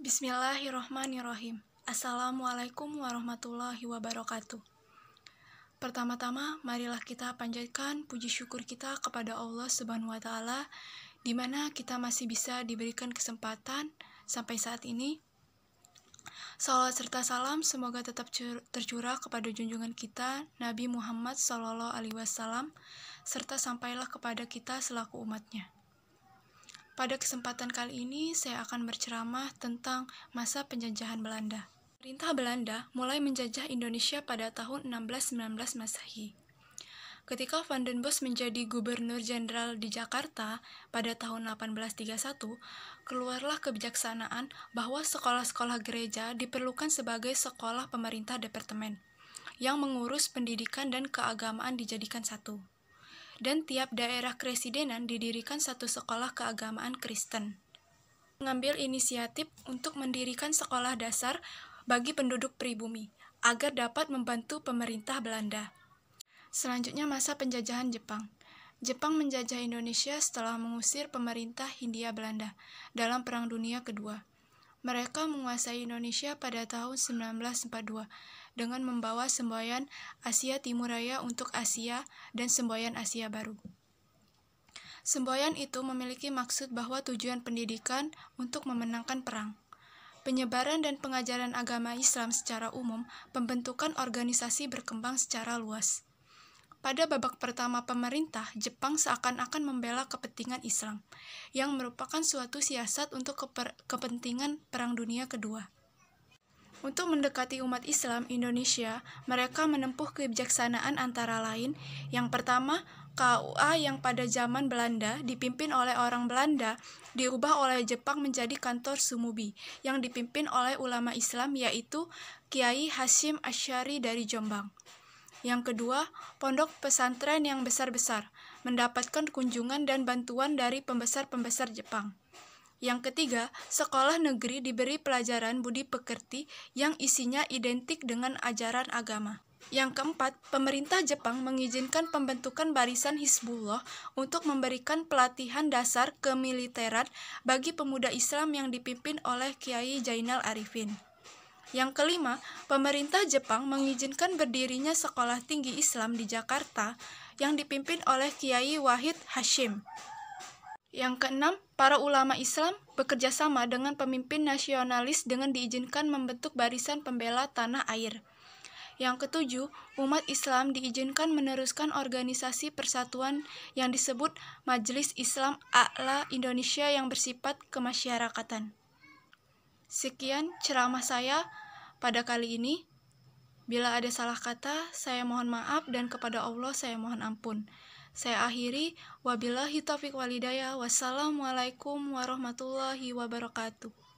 Bismillahirrohmanirrohim. Assalamualaikum warahmatullahi wabarakatuh. Pertama-tama, marilah kita panjatkan puji syukur kita kepada Allah Subhanahu wa taala di mana kita masih bisa diberikan kesempatan sampai saat ini. Salawat serta salam semoga tetap tercurah kepada junjungan kita Nabi Muhammad sallallahu alaihi wasallam serta sampailah kepada kita selaku umatnya. Pada kesempatan kali ini, saya akan berceramah tentang masa penjajahan Belanda. Perintah Belanda mulai menjajah Indonesia pada tahun 1619 Masehi. Ketika Van den Bos menjadi gubernur jenderal di Jakarta pada tahun 1831, keluarlah kebijaksanaan bahwa sekolah-sekolah gereja diperlukan sebagai sekolah pemerintah departemen yang mengurus pendidikan dan keagamaan dijadikan satu dan tiap daerah kresidenan didirikan satu sekolah keagamaan Kristen. Mengambil inisiatif untuk mendirikan sekolah dasar bagi penduduk pribumi agar dapat membantu pemerintah Belanda. Selanjutnya masa penjajahan Jepang. Jepang menjajah Indonesia setelah mengusir pemerintah Hindia Belanda dalam Perang Dunia Kedua. Mereka menguasai Indonesia pada tahun 1942 dengan membawa semboyan Asia Timur Raya untuk Asia dan semboyan Asia Baru. Semboyan itu memiliki maksud bahwa tujuan pendidikan untuk memenangkan perang penyebaran dan pengajaran agama Islam secara umum, pembentukan organisasi berkembang secara luas. Pada babak pertama pemerintah, Jepang seakan-akan membela kepentingan Islam, yang merupakan suatu siasat untuk kepentingan Perang Dunia Kedua. Untuk mendekati umat Islam Indonesia, mereka menempuh kebijaksanaan antara lain, yang pertama, KUA yang pada zaman Belanda dipimpin oleh orang Belanda diubah oleh Jepang menjadi kantor Sumubi yang dipimpin oleh ulama Islam yaitu Kiai Hashim Asyari dari Jombang. Yang kedua, pondok pesantren yang besar-besar, mendapatkan kunjungan dan bantuan dari pembesar-pembesar Jepang. Yang ketiga, sekolah negeri diberi pelajaran budi pekerti yang isinya identik dengan ajaran agama. Yang keempat, pemerintah Jepang mengizinkan pembentukan barisan Hizbullah untuk memberikan pelatihan dasar kemiliteran bagi pemuda Islam yang dipimpin oleh Kiai Jainal Arifin. Yang kelima, pemerintah Jepang mengizinkan berdirinya sekolah tinggi Islam di Jakarta yang dipimpin oleh Kiai Wahid Hashim. Yang keenam, para ulama Islam bekerja sama dengan pemimpin nasionalis dengan diizinkan membentuk barisan pembela tanah air. Yang ketujuh, umat Islam diizinkan meneruskan organisasi persatuan yang disebut Majelis Islam A'la Indonesia yang bersifat kemasyarakatan. Sekian ceramah saya pada kali ini. Bila ada salah kata, saya mohon maaf dan kepada Allah saya mohon ampun. Saya akhiri, wabillahi taufiq walidaya, wassalamualaikum warahmatullahi wabarakatuh.